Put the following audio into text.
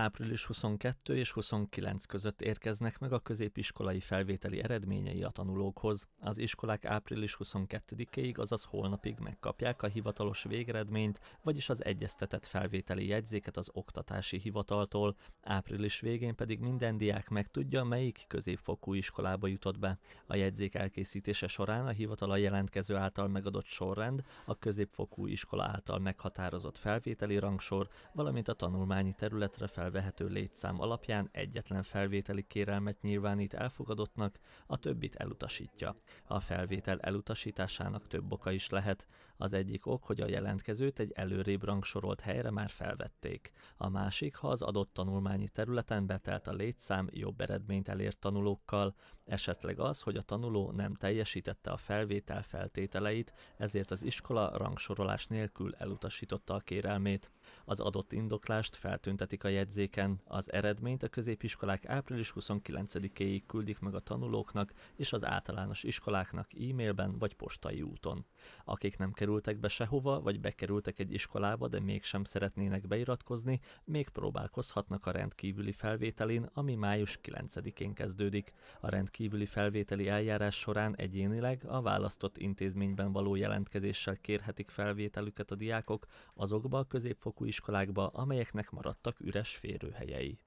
Április 22 és 29 között érkeznek meg a középiskolai felvételi eredményei a tanulókhoz. Az iskolák április 22-ig, azaz holnapig megkapják a hivatalos végeredményt, vagyis az egyeztetett felvételi jegyzéket az oktatási hivataltól, április végén pedig minden diák megtudja, melyik középfokú iskolába jutott be. A jegyzék elkészítése során a hivatal a jelentkező által megadott sorrend, a középfokú iskola által meghatározott felvételi rangsor, valamint a tanulmányi területre fel felvehető létszám alapján egyetlen felvételi kérelmet nyilvánít elfogadottnak, a többit elutasítja. A felvétel elutasításának több oka is lehet. Az egyik ok, hogy a jelentkezőt egy előrébb rangsorolt helyre már felvették. A másik, ha az adott tanulmányi területen betelt a létszám jobb eredményt elért tanulókkal, Esetleg az, hogy a tanuló nem teljesítette a felvétel feltételeit, ezért az iskola rangsorolás nélkül elutasította a kérelmét. Az adott indoklást feltüntetik a jegyzéken, az eredményt a középiskolák április 29-éig küldik meg a tanulóknak és az általános iskoláknak e-mailben vagy postai úton. Akik nem kerültek be sehova, vagy bekerültek egy iskolába, de mégsem szeretnének beiratkozni, még próbálkozhatnak a rendkívüli felvételén, ami május 9-én kezdődik. A rend kívüli felvételi eljárás során egyénileg a választott intézményben való jelentkezéssel kérhetik felvételüket a diákok azokba a középfokú iskolákba, amelyeknek maradtak üres férőhelyei.